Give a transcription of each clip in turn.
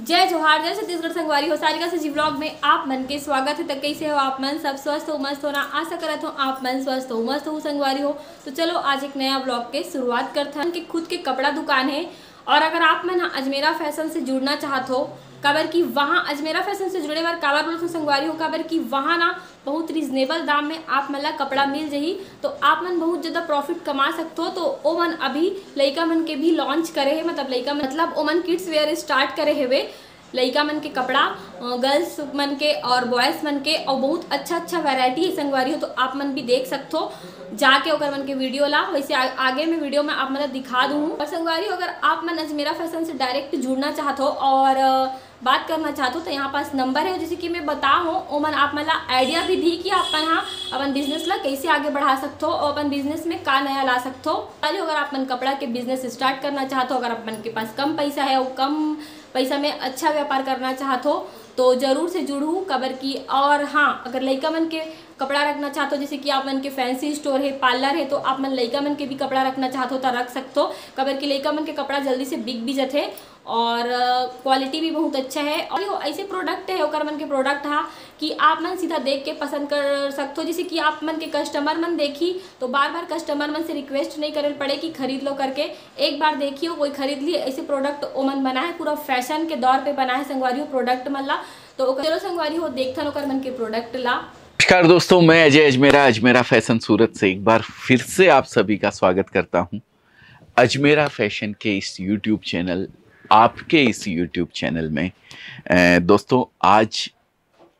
जय जोहार जय छत्तीसगढ़ संगवारी हो सारिका सजी ब्लॉग में आप मन के स्वागत है तक कैसे हो आप मन सब स्वस्थ हो मस्त होना आशा करत हो आप मन स्वस्थ हो मस्त हो संगवारी हो तो चलो आज एक नया ब्लॉग के शुरुआत करते हैं उनके खुद के कपड़ा दुकान है और अगर आप मन अजमेरा फैशन से जुड़ना चाहते हो कबर की वहाँ अजमेरा फैशन से जुड़े बार काबर बोलो संगवारी हो कबर की वहाँ ना बहुत रिजनेबल दाम में आप मतलब कपड़ा मिल जाए तो आप मन बहुत ज़्यादा प्रॉफिट कमा सकते हो तो ओ मन अभी लैका मन के भी लॉन्च करे है मतलब लइका मतलब ओ मन किड्स वेयर स्टार्ट करे हेवे लड़का मन के कपड़ा गर्ल्स मन के और बॉयज़ मन के और बहुत अच्छा अच्छा वैरायटी है संगवारी हो तो आप मन भी देख सकते हो जाके अगर मन के वीडियो ला वैसे आ, आगे मैं वीडियो में आप मतलब दिखा दूँ और संगवारी अगर आप मन अजमेरा फैशन से डायरेक्ट जुड़ना चाहते हो और बात करना चाहते हो तो यहाँ पास नंबर है जैसे कि मैं बताऊँ ओमन आप मतलब आइडिया भी दी कि अपन हाँ अपन बिजनेस ला कैसे आगे बढ़ा सकते हो और अपन बिजनेस में का नया ला सकते हो पहले अगर अपन कपड़ा के बिजनेस स्टार्ट करना चाहते हो अगर अपन के पास कम पैसा है और कम पैसा में अच्छा व्यापार करना चाहते हो तो ज़रूर से जुड़ू कबर की और हाँ अगर लड़का मन के कपड़ा रखना चाहते हो जैसे कि आप मन के फैंसी स्टोर है पार्लर है तो आप मन लड़का मन के भी कपड़ा रखना चाहते हो तो रख सकते हो कबर की लड़का मन के कपड़ा जल्दी से बिक भी जथे और क्वालिटी भी बहुत अच्छा है और ये ऐसे प्रोडक्ट है ओकर मन के प्रोडक्ट हाँ कि आप मन सीधा देख के पसंद कर सकते हो जैसे कि आप मन के कस्टमर मन देखी तो बार बार कस्टमर मन से रिक्वेस्ट नहीं करे पड़े कि खरीद लो करके एक बार देखियो कोई खरीद लिए ऐसे प्रोडक्ट मन बना है पूरा फैशन के दौर पर बना है संगवारी प्रोडक्ट मन ला तो चलो संगवारी हो देखता ओकर मन के प्रोडक्ट ला नमस्कार दोस्तों मैं अजय अजमेरा अजमेरा फैशन सूरत से एक बार फिर से आप सभी का स्वागत करता हूं अजमेरा फैशन के इस यूट्यूब चैनल आपके इस YouTube चैनल में दोस्तों आज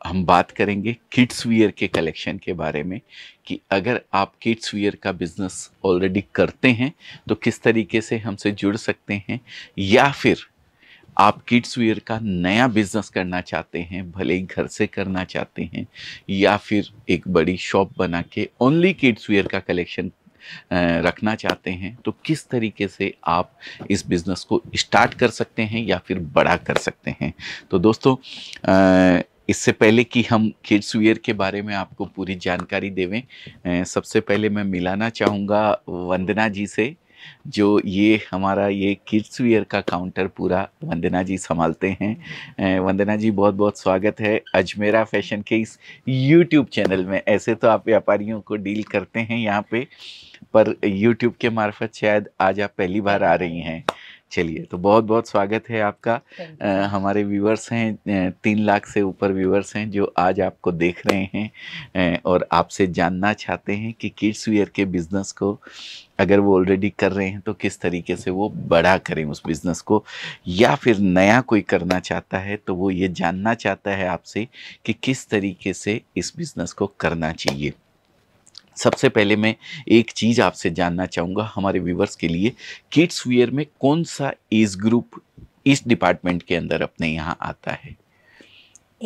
हम बात करेंगे किड्स वियर के कलेक्शन के बारे में कि अगर आप किड्स वियर का बिज़नेस ऑलरेडी करते हैं तो किस तरीके से हमसे जुड़ सकते हैं या फिर आप किड्स वियर का नया बिज़नेस करना चाहते हैं भले ही घर से करना चाहते हैं या फिर एक बड़ी शॉप बना के ओनली किड्स वियर का कलेक्शन रखना चाहते हैं तो किस तरीके से आप इस बिज़नेस को स्टार्ट कर सकते हैं या फिर बड़ा कर सकते हैं तो दोस्तों आ, इससे पहले कि हम किड्स वियर के बारे में आपको पूरी जानकारी देवें सबसे पहले मैं मिलाना चाहूँगा वंदना जी से जो ये हमारा ये किड्स वियर का काउंटर पूरा वंदना जी संभालते हैं हम्म। वंदना जी बहुत बहुत स्वागत है अजमेरा फैशन के इस यूट्यूब चैनल में ऐसे तो आप व्यापारियों को डील करते हैं यहाँ पे पर यूट्यूब के मार्फत शायद आज आप पहली बार आ रही हैं चलिए तो बहुत बहुत स्वागत है आपका आ, हमारे व्यूवर्स हैं तीन लाख से ऊपर व्यूवर्स हैं जो आज आपको देख रहे हैं और आपसे जानना चाहते हैं कि किड्स वियर के बिज़नेस को अगर वो ऑलरेडी कर रहे हैं तो किस तरीके से वो बड़ा करें उस बिज़नेस को या फिर नया कोई करना चाहता है तो वो ये जानना चाहता है आपसे कि किस तरीके से इस बिज़नेस को करना चाहिए सबसे पहले मैं एक चीज़ आपसे जानना चाहूँगा हमारे व्यूवर्स के लिए किड्स वियर में कौन सा एज ग्रुप इस डिपार्टमेंट के अंदर अपने यहाँ आता है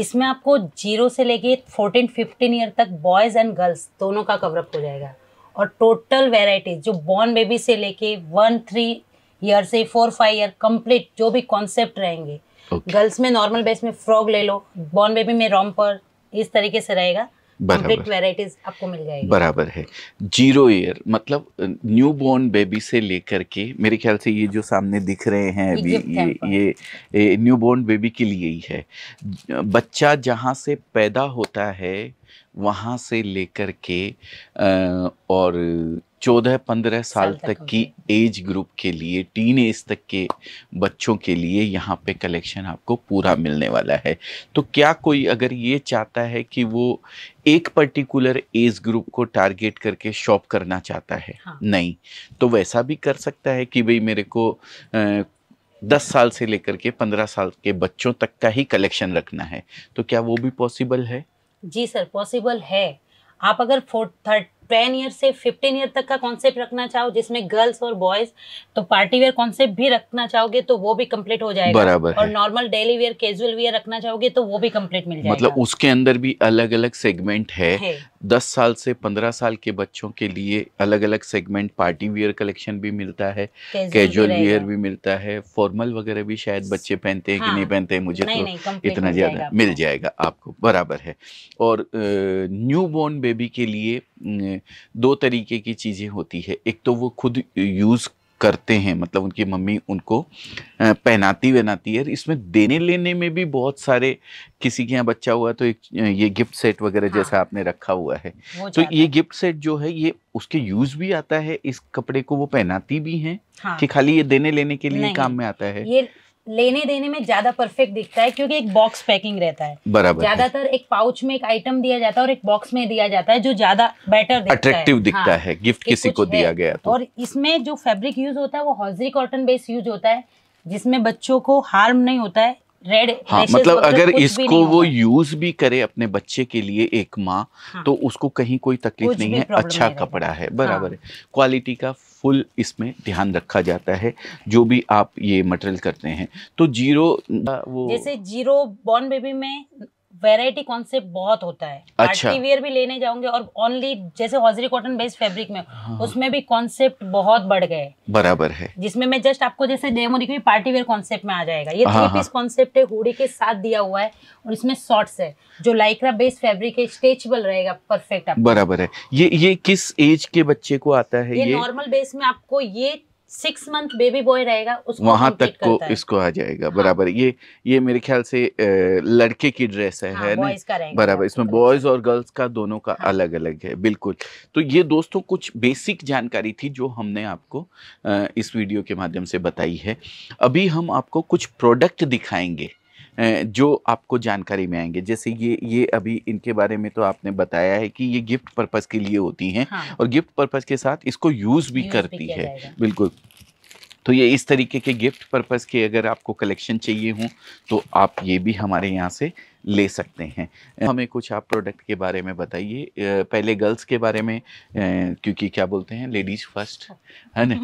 इसमें आपको जीरो से लेके फोर्टीन फिफ्टीन ईयर तक बॉयज़ एंड गर्ल्स दोनों का कवरअप हो जाएगा और टोटल वेराइटी जो बॉर्न बेबी से लेके वन थ्री ईयर से फोर फाइव ईयर कंप्लीट जो भी कॉन्सेप्ट रहेंगे गर्ल्स okay. में नॉर्मल बेस में फ्रॉग ले लो बॉर्न बेबी में रॉम्पर इस तरीके से रहेगा बराबर है जीरो ईयर मतलब न्यू बोर्न बेबी से लेकर के मेरे ख्याल से ये जो सामने दिख रहे हैं अभी ये ये, ये न्यू बोर्न बेबी के लिए ही है बच्चा जहाँ से पैदा होता है वहाँ से लेकर के आ, और चौदह पंद्रह साल तक की एज ग्रुप के लिए टीन एज तक के बच्चों के लिए यहाँ पे कलेक्शन आपको पूरा मिलने वाला है तो क्या कोई अगर ये चाहता है कि वो एक पर्टिकुलर एज ग्रुप को टारगेट करके शॉप करना चाहता है हाँ। नहीं तो वैसा भी कर सकता है कि भाई मेरे को आ, दस साल से लेकर के पंद्रह साल के बच्चों तक का ही कलेक्शन रखना है तो क्या वो भी पॉसिबल है जी सर पॉसिबल है आप अगर फोर्थ थर्ट टेन ईयर से फिफ्टीन ईयर तक का कॉन्सेप्ट रखना चाहो जिसमें गर्ल्स और बॉयज तो पार्टी वेयर कॉन्सेप्ट भी रखना चाहोगे तो वो भी कम्प्लीट हो जाएगा बराबर और normal daily wear casual wear रखना चाहोगे तो वो भी कम्प्लीट मिल जाएगा मतलब उसके अंदर भी अलग अलग सेगमेंट है, है। दस साल से पंद्रह साल के बच्चों के लिए अलग अलग सेगमेंट पार्टी वियर कलेक्शन भी मिलता है कैजुअल वियर भी मिलता है फॉर्मल वगैरह भी शायद बच्चे पहनते हैं हाँ, कि नहीं हाँ। पहनते हैं मुझे नहीं, तो नहीं, इतना ज़्यादा मिल जाएगा आपको बराबर है और न्यू बॉर्न बेबी के लिए दो तरीके की चीज़ें होती है एक तो वो खुद यूज़ करते हैं मतलब उनकी मम्मी उनको पहनाती वहनाती है इसमें देने लेने में भी बहुत सारे किसी के यहाँ बच्चा हुआ तो एक ये गिफ्ट सेट वगैरह हाँ। जैसा आपने रखा हुआ है तो ये गिफ्ट सेट जो है ये उसके यूज भी आता है इस कपड़े को वो पहनाती भी हैं हाँ। कि खाली ये देने लेने के लिए काम में आता है ये लेने देने में ज्यादा परफेक्ट दिखता है क्योंकि एक बॉक्स पैकिंग रहता है बराबर ज्यादातर एक पाउच में एक आइटम दिया जाता है और एक बॉक्स में दिया जाता है जो ज्यादा बेटर अट्रैक्टिव दिखता है गिफ्ट हाँ। किसी को दिया गया तो। और इसमें जो फैब्रिक यूज होता है वो हॉजरी कॉटन बेस यूज होता है जिसमें बच्चों को हार्म नहीं होता है रेड हाँ मतलब, मतलब अगर इसको वो यूज भी करे अपने बच्चे के लिए एक माँ हाँ, तो उसको कहीं कोई तकलीफ नहीं है अच्छा नहीं कपड़ा है बराबर हाँ, है क्वालिटी का फुल इसमें ध्यान रखा जाता है जो भी आप ये मटेरियल करते हैं तो जीरो वो जैसे जीरो बॉर्न बेबी में वेराइटी कॉन्सेप्ट बहुत होता है अच्छा। वेयर भी लेने जाऊंगे और ओनली जैसे हॉजरी कॉटन बेस्ड फैब्रिक में हाँ। उसमें भी कॉन्सेप्ट बहुत बढ़ गए बराबर है जिसमें मैं जस्ट आपको जैसे डेमो दिखी पार्टी वेयर कॉन्सेप्ट में आ जाएगा ये थ्री पीस कॉन्सेप्ट है हुडी के साथ दिया हुआ है और इसमें शॉर्ट्स है जो लाइक्रा बेस्ड फैब्रिक है स्ट्रेचबल रहेगा परफेक्ट बराबर है ये ये किस एज के बच्चे को आता है ये नॉर्मल बेस में आपको ये सिक्स मंथ बेबी बॉय रहेगा उसको वहां तक को इसको आ जाएगा हाँ। बराबर ये ये मेरे ख्याल से लड़के की ड्रेस है, हाँ, है बराबर इसमें बॉयज और गर्ल्स का दोनों का हाँ। अलग अलग है बिल्कुल तो ये दोस्तों कुछ बेसिक जानकारी थी जो हमने आपको इस वीडियो के माध्यम से बताई है अभी हम आपको कुछ प्रोडक्ट दिखाएंगे जो आपको जानकारी में आएंगे जैसे ये ये अभी इनके बारे में तो आपने बताया है कि ये गिफ्ट पर्पज़ के लिए होती हैं हाँ। और गिफ्ट पर्पज़ के साथ इसको यूज़ भी यूज करती भी है बिल्कुल तो ये इस तरीके के गिफ्ट पर्पज़ के अगर आपको कलेक्शन चाहिए हों तो आप ये भी हमारे यहाँ से ले सकते हैं हमें कुछ आप प्रोडक्ट के बारे में बताइए पहले गर्ल्स के बारे में क्योंकि क्या बोलते हैं लेडीज़ फर्स्ट है ना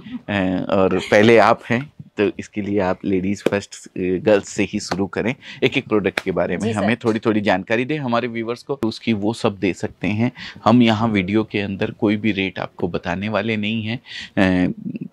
और पहले आप हैं तो इसके लिए आप लेडीज़ फर्स्ट गर्ल्स से ही शुरू करें एक एक प्रोडक्ट के बारे में हमें थोड़ी थोड़ी जानकारी दें हमारे व्यूवर्स को उसकी वो सब दे सकते हैं हम यहाँ वीडियो के अंदर कोई भी रेट आपको बताने वाले नहीं हैं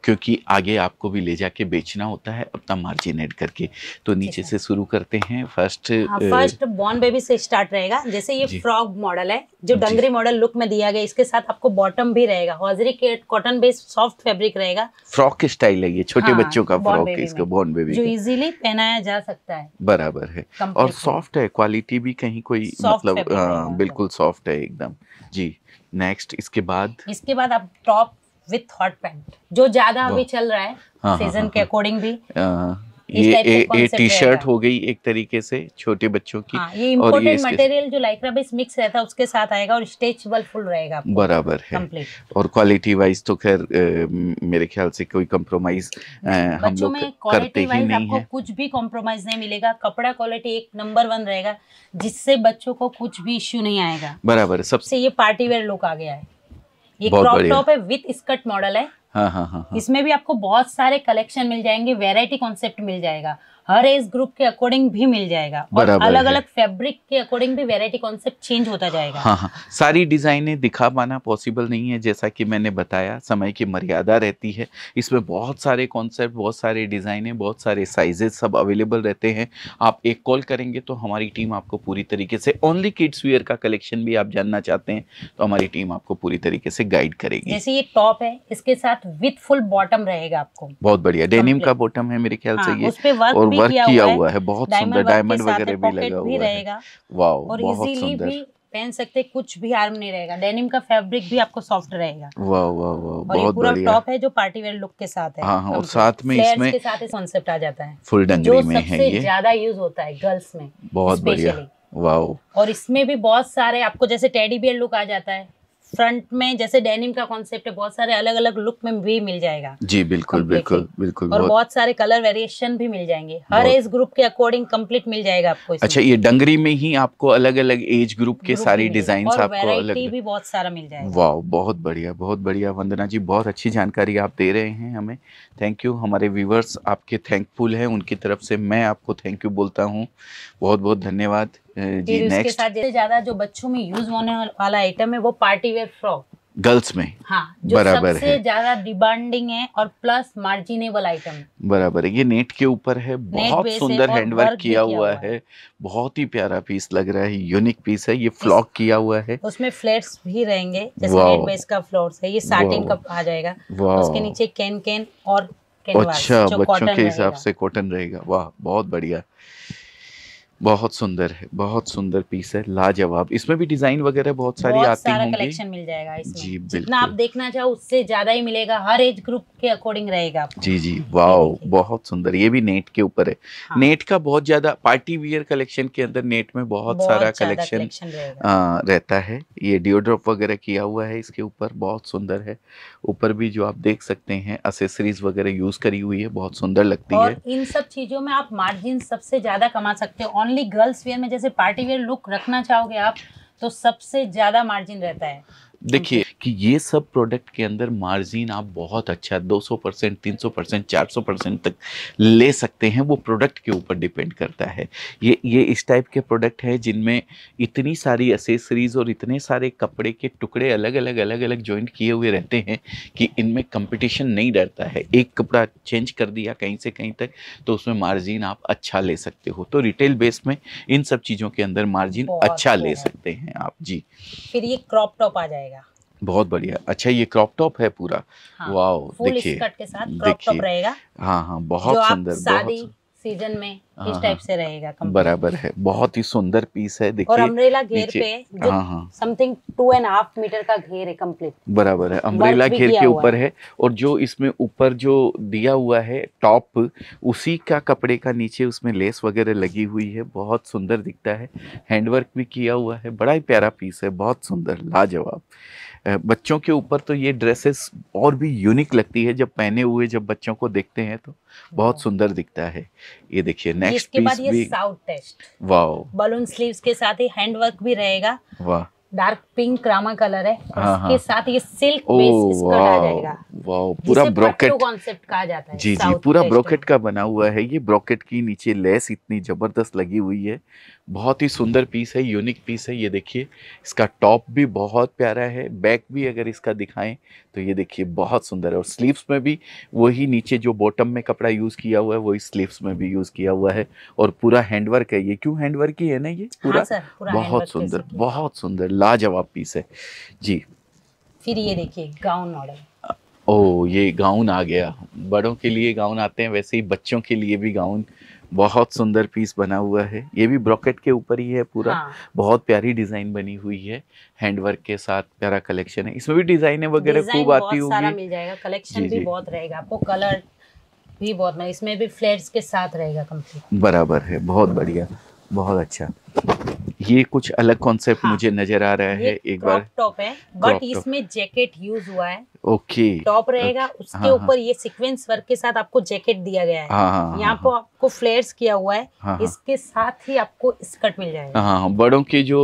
क्योंकि आगे आपको भी ले जाके बेचना होता है अपना मार्जिन एड करके तो नीचे से शुरू करते हैं फर्स्ट हाँ, फर्स्ट बॉर्न बेबी से स्टार्ट रहेगा जैसे ये फ्रॉक मॉडल है जो डंगरी मॉडल लुक में दिया गया इसके साथ आपको बॉटम भी रहेगा हॉजरी के कॉटन बेस्ड सॉफ्ट फेब्रिक रहेगा फ्रॉक स्टाइल है ये छोटे हाँ, बच्चों का फ्रॉक है इसका बॉर्न बेबी जो इजिली पहनाया जा सकता है बराबर है और सॉफ्ट है क्वालिटी भी कहीं कोई मतलब हाँ, बिल्कुल सॉफ्ट है एकदम जी नेक्स्ट इसके बाद इसके बाद आप टॉप विथ हॉट पैंट जो ज्यादा अभी चल रहा है हाँ, सीजन हाँ, हाँ, के अकॉर्डिंग हाँ। भी ये ए, ए, टी शर्ट हो गई एक तरीके से छोटे बच्चों की हाँ, ये इम्पोर्टेंट मटेरियल जो लाइक्रा बेस मिक्स रहता है उसके साथ आएगा और स्टेचबल फुल रहेगा बराबर है और क्वालिटी वाइज तो खैर मेरे ख्याल से कोई कॉम्प्रोमाइज हम लोग करते ही नहीं है कुछ भी कॉम्प्रोमाइज नहीं मिलेगा कपड़ा क्वालिटी एक नंबर वन रहेगा जिससे बच्चों को कुछ भी इश्यू नहीं आएगा बराबर सबसे ये पार्टी वेयर लुक आ गया है ये क्रॉप टॉप है विथ स्कर्ट मॉडल है हाँ, हाँ, हाँ, हाँ, इसमें भी आपको बहुत सारे कलेक्शन मिल जाएंगे वेराइटी कॉन्सेप्ट मिल जाएगा हर एज ग्रुप के अकॉर्डिंग भी मिल जाएगा और अलग अलग फैब्रिक के अकॉर्डिंग भी वेराइटी कॉन्सेप्ट चेंज होता जाएगा हाँ हाँ सारी डिजाइने दिखा पाना पॉसिबल नहीं है जैसा कि मैंने बताया समय की मर्यादा रहती है इसमें बहुत सारे कॉन्सेप्ट बहुत सारे डिजाइने बहुत सारे साइजेस सब अवेलेबल रहते हैं आप एक कॉल करेंगे तो हमारी टीम आपको पूरी तरीके से ओनली किड्स वियर का कलेक्शन भी आप जानना चाहते हैं तो हमारी टीम आपको पूरी तरीके से गाइड करेगी जैसे ये टॉप है इसके साथ विथ फुल बॉटम रहेगा आपको बहुत बढ़िया डेनिम का बॉटम है मेरे ख्याल से हाँ, ये और वर्क किया हुआ है बहुत सुंदर डायमंड वगैरह भी लगा हुआ है वाओ बहुत सुंदर पहन सकते कुछ भी आर्म नहीं रहेगा डेनिम का फैब्रिक भी आपको सॉफ्ट रहेगा वाह वाह वाह बहुत बढ़िया टॉप है जो पार्टी वेयर लुक के साथ है हाँ, हाँ, और साथ में इसमें के साथ कॉन्सेप्ट आ जाता है फुल डंगरी में है ये ज्यादा यूज होता है गर्ल्स में बहुत बढ़िया वाओ और इसमें भी बहुत सारे आपको जैसे टेडी बियर लुक आ जाता है फ्रंट में जैसे डेनिम का कॉन्सेप्ट है बहुत सारे अलग अलग लुक में भी मिल जाएगा जी बिल्कुल बिल्कुल बिल्कुल और बहुत सारे कलर वेरिएशन भी मिल जाएंगे हर एज ग्रुप के अकॉर्डिंग कंप्लीट मिल जाएगा आपको अच्छा ये डंगरी में ही आपको अलग अलग एज ग्रुप के सारे डिजाइन आपको अलग भी बहुत सारा मिल जाएगा वाह बहुत बढ़िया बहुत बढ़िया वंदना जी बहुत अच्छी जानकारी आप दे रहे हैं हमें थैंक यू हमारे व्यूवर्स आपके थैंकफुल हैं उनकी तरफ से मैं आपको थैंक यू बोलता हूँ बहुत बहुत धन्यवाद जी उसके साथ ज्यादा जो बच्चों में यूज होने वाला आइटम है वो पार्टी वेयर फ्रॉक गर्ल्स में हाँ, जो बराबर सबसे ज्यादा डिमांडिंग है और प्लस मार्जिनेबल आइटम बराबर है ये नेट के ऊपर है बहुत सुंदर हैंडवर्क किया हुआ है बहुत ही प्यारा पीस लग रहा है यूनिक पीस है ये फ्लॉक किया हुआ है उसमें फ्लेट्स भी रहेंगे जैसे बेस का फ्लोर्स है ये साटिन का आ जाएगा उसके नीचे कैन कैन और अच्छा बच्चों के हिसाब से कॉटन रहेगा वाह बहुत बढ़िया बहुत सुंदर है बहुत सुंदर पीस है लाजवाब इसमें भी डिजाइन वगैरह बहुत सारी बहुत आती सारा कलेक्शन मिल जाएगा इसमें जी बिल्कुल आप देखना चाहो उससे ज्यादा ही मिलेगा हर एज ग्रुप के अकॉर्डिंग रहेगा जी जी वाओ बहुत सुंदर ये भी नेट के ऊपर है हाँ। नेट का बहुत ज्यादा पार्टी वियर कलेक्शन के अंदर नेट में बहुत, बहुत सारा कलेक्शन रहता है ये डिओड्रॉप वगैरह किया हुआ है इसके ऊपर बहुत सुंदर है ऊपर भी जो आप देख सकते हैं असेसरीज वगैरह यूज करी हुई है बहुत सुंदर लगती है इन सब चीजों में आप मार्जिन सबसे ज्यादा कमा सकते हो ओनली गर्ल्स वेयर में जैसे पार्टी वेयर लुक रखना चाहोगे आप तो सबसे ज़्यादा मार्जिन रहता है देखिए कि ये सब प्रोडक्ट के अंदर मार्जिन आप बहुत अच्छा 200 परसेंट तीन परसेंट चार परसेंट तक ले सकते हैं वो प्रोडक्ट के ऊपर डिपेंड करता है ये ये इस टाइप के प्रोडक्ट है जिनमें इतनी सारी एसेसरीज़ और इतने सारे कपड़े के टुकड़े अलग अलग अलग अलग जॉइंट किए हुए रहते हैं कि इनमें कंपटीशन नहीं डरता है एक कपड़ा चेंज कर दिया कहीं से कहीं तक तो उसमें मार्जिन आप अच्छा ले सकते हो तो रिटेल बेस में इन सब चीज़ों के अंदर मार्जिन अच्छा ले सकते हैं आप जी फिर ये क्रॉप टॉप आ जाएगा बहुत बढ़िया अच्छा ये क्रॉप टॉप है पूरा हाँ, वाओ देखिए देखिए हाँ हाँ बहुत सुंदर बहुत सीजन में हाँ, इस टाइप हाँ। से रहेगा बराबर है बहुत ही सुंदर पीस है देखिए और अम्ब्रेला घेर पे something two and half metre का घेर है कंप्लीट बराबर है अम्ब्रेला घेर के ऊपर है और जो इसमें ऊपर जो दिया हुआ है टॉप उसी का कपड़े का नीचे उसमें लेस वगैरह लगी हुई है बहुत सुंदर दिखता है हैंडवर्क भी किया हुआ है बड़ा ही प्यारा पीस है बहुत सुंदर लाजवाब बच्चों के ऊपर तो ये ड्रेसेस और भी यूनिक लगती है जब पहने हुए जब बच्चों को देखते हैं तो बहुत हाँ। सुंदर दिखता है ये देखिए नेक्स्ट पीस ये भी south test wow balloon sleeves के साथ ही हैंडवर्क भी रहेगा वाह डार्क पिंक क्रामा कलर है इसके हाँ, हाँ। साथ ये सिल्क बेस स्कर्ट आ जाएगा वाओ पूरा ब्रोकेट कॉन्सेप्ट कहा जाता है जी जी पूरा ब्रोकेट का बना हुआ है ये ब्रोकेट की नीचे लेस इतनी जबरदस्त लगी हुई है बहुत ही सुंदर पीस है यूनिक पीस है ये देखिए इसका टॉप भी बहुत प्यारा है बैक भी अगर इसका दिखाएं तो ये देखिए बहुत सुंदर है और स्लीव्स में भी वही नीचे जो बॉटम में कपड़ा यूज़ किया हुआ है वही स्लीव्स में भी यूज़ किया हुआ है और पूरा हैंडवर्क है ये क्यों हैंडवर्क ही है ना ये पूरा, हाँ सर, पूरा बहुत सुंदर बहुत सुंदर लाजवाब पीस है जी फिर ये देखिए गाउन मॉडल ओ ये गाउन आ गया बड़ों के लिए गाउन आते हैं वैसे ही बच्चों के लिए भी गाउन बहुत सुंदर पीस बना हुआ है ये भी ब्रॉकेट के ऊपर ही है पूरा हाँ। बहुत प्यारी डिजाइन बनी हुई है हैंडवर्क के साथ प्यारा कलेक्शन है इसमें भी डिजाइने वगैरह खूब आती होगी मिल जाएगा कलेक्शन भी बहुत रहेगा आपको कलर भी बहुत इसमें भी फ्लेट्स के साथ रहेगा कंप्लीट बराबर है बहुत बढ़िया बहुत अच्छा ये कुछ अलग कॉन्सेप्ट हाँ, मुझे नजर आ रहा है एक बार टॉप है बट इसमें जैकेट यूज हुआ है ओके टॉप रहेगा अच्छा। उसके हाँ, हाँ। ऊपर हाँ, ये सीक्वेंस वर्क के साथ आपको जैकेट दिया गया है हाँ, हाँ यहाँ पर आपको फ्लेयर्स किया हुआ है हाँ, इसके साथ ही आपको स्कर्ट मिल जाएगा हाँ, बड़ों के जो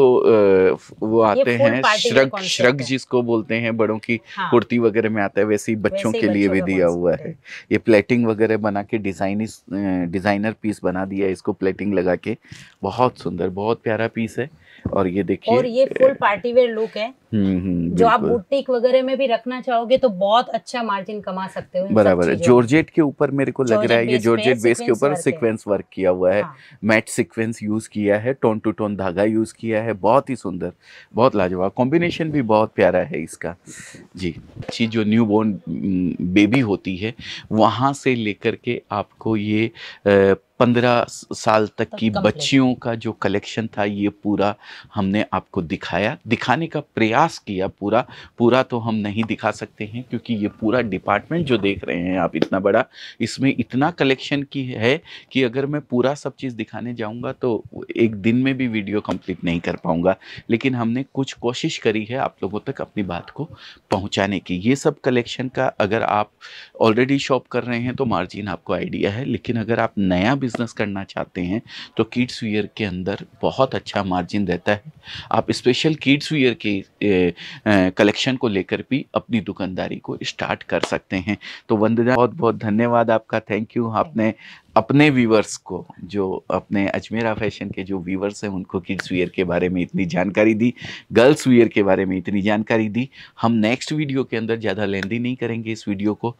वो आते हैं श्रग श्रग जिसको बोलते हैं बड़ों की कुर्ती वगैरह में आता है वैसे ही बच्चों के लिए भी दिया हुआ है ये प्लेटिंग वगैरह बना के डिजाइन डिजाइनर पीस बना दिया है इसको प्लेटिंग लगा के बहुत सुंदर बहुत प्यारा पीस है और ये देखिए और ये फुल पार्टी वेयर लुक है हम्म, हम्म, जो आप बुटीक वगैरह में भी रखना चाहोगे तो बहुत अच्छा मार्जिन कमा सकते हो बराबर है जॉर्जेट के ऊपर मेरे को लग रहा है ये जॉर्जेट बेस के ऊपर सीक्वेंस वर्क किया हुआ है मैट सीक्वेंस यूज किया है टोन टू टोन धागा यूज किया है बहुत ही सुंदर बहुत लाजवाब कॉम्बिनेशन भी बहुत प्यारा है इसका जी जी जो न्यू बोर्न बेबी होती है वहाँ से लेकर के आपको ये पंद्रह साल तक की बच्चियों का जो कलेक्शन था ये पूरा हमने आपको दिखाया दिखाने का प्रयास प्रयास किया पूरा पूरा तो हम नहीं दिखा सकते हैं क्योंकि ये पूरा डिपार्टमेंट जो देख रहे हैं आप इतना बड़ा इसमें इतना कलेक्शन की है कि अगर मैं पूरा सब चीज़ दिखाने जाऊँगा तो एक दिन में भी वीडियो कम्प्लीट नहीं कर पाऊँगा लेकिन हमने कुछ कोशिश करी है आप लोगों तक अपनी बात को पहुँचाने की ये सब कलेक्शन का अगर आप ऑलरेडी शॉप कर रहे हैं तो मार्जिन आपको आइडिया है लेकिन अगर आप नया बिजनेस करना चाहते हैं तो किड्स वियर के अंदर बहुत अच्छा मार्जिन रहता है आप स्पेशल किड्स वियर के कलेक्शन को लेकर भी अपनी दुकानदारी को स्टार्ट कर सकते हैं तो वंदना बहुत बहुत धन्यवाद आपका थैंक यू आपने अपने व्यूवर्स को जो अपने अजमेरा फैशन के जो व्यूवर्स हैं उनको किड्स वियर के बारे में इतनी जानकारी दी गर्ल्स वियर के बारे में इतनी जानकारी दी हम नेक्स्ट वीडियो के अंदर ज़्यादा लेंदी नहीं करेंगे इस वीडियो को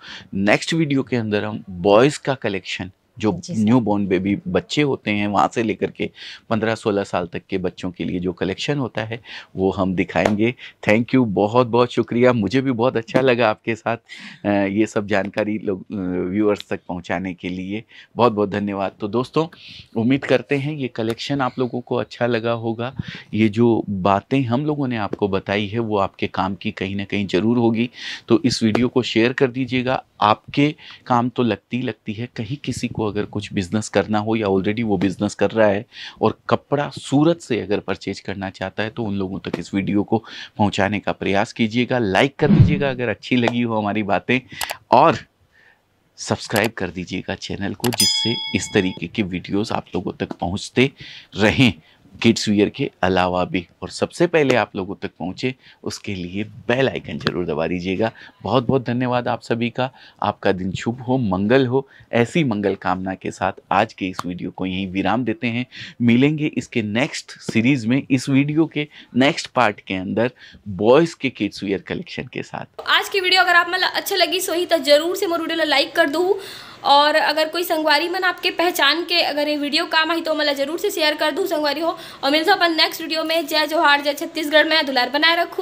नेक्स्ट वीडियो के अंदर हम बॉयज़ का कलेक्शन जो न्यू बॉर्न बेबी बच्चे होते हैं वहाँ से लेकर के 15-16 साल तक के बच्चों के लिए जो कलेक्शन होता है वो हम दिखाएंगे थैंक यू बहुत बहुत शुक्रिया मुझे भी बहुत अच्छा लगा आपके साथ ये सब जानकारी लोग व्यूअर्स तक पहुँचाने के लिए बहुत बहुत धन्यवाद तो दोस्तों उम्मीद करते हैं ये कलेक्शन आप लोगों को अच्छा लगा होगा ये जो बातें हम लोगों ने आपको बताई है वो आपके काम की कहीं ना कहीं ज़रूर होगी तो इस वीडियो को शेयर कर दीजिएगा आपके काम तो लगती लगती है कहीं किसी को अगर कुछ बिज़नेस करना हो या ऑलरेडी वो बिज़नेस कर रहा है और कपड़ा सूरत से अगर परचेज करना चाहता है तो उन लोगों तक इस वीडियो को पहुँचाने का प्रयास कीजिएगा लाइक कर दीजिएगा अगर अच्छी लगी हो हमारी बातें और सब्सक्राइब कर दीजिएगा चैनल को जिससे इस तरीके के वीडियोस आप लोगों तक पहुंचते रहें वियर के अलावा भी और सबसे पहले आप लोगों तक पहुंचे उसके लिए बेल आइकन जरूर दबा दीजिएगा बहुत बहुत धन्यवाद आप सभी का आपका दिन शुभ हो मंगल हो ऐसी मंगल कामना के साथ आज के इस वीडियो को यहीं विराम देते हैं मिलेंगे इसके नेक्स्ट सीरीज़ में इस वीडियो के नेक्स्ट पार्ट के अंदर बॉयज़ के किड्स वियर कलेक्शन के साथ आज की वीडियो अगर आप मतलब अच्छा लगी सो ही तो ज़रूर से मोर वीडियो लाइक कर दूँ और अगर कोई संगवारी मन आपके पहचान के अगर ये वीडियो काम आई तो मैं ज़रूर से शेयर कर दूँ संगवारी हो और मिलते अपन नेक्स्ट वीडियो में जय जोहार जय छत्तीसगढ़ में दुलार बनाए रखूँ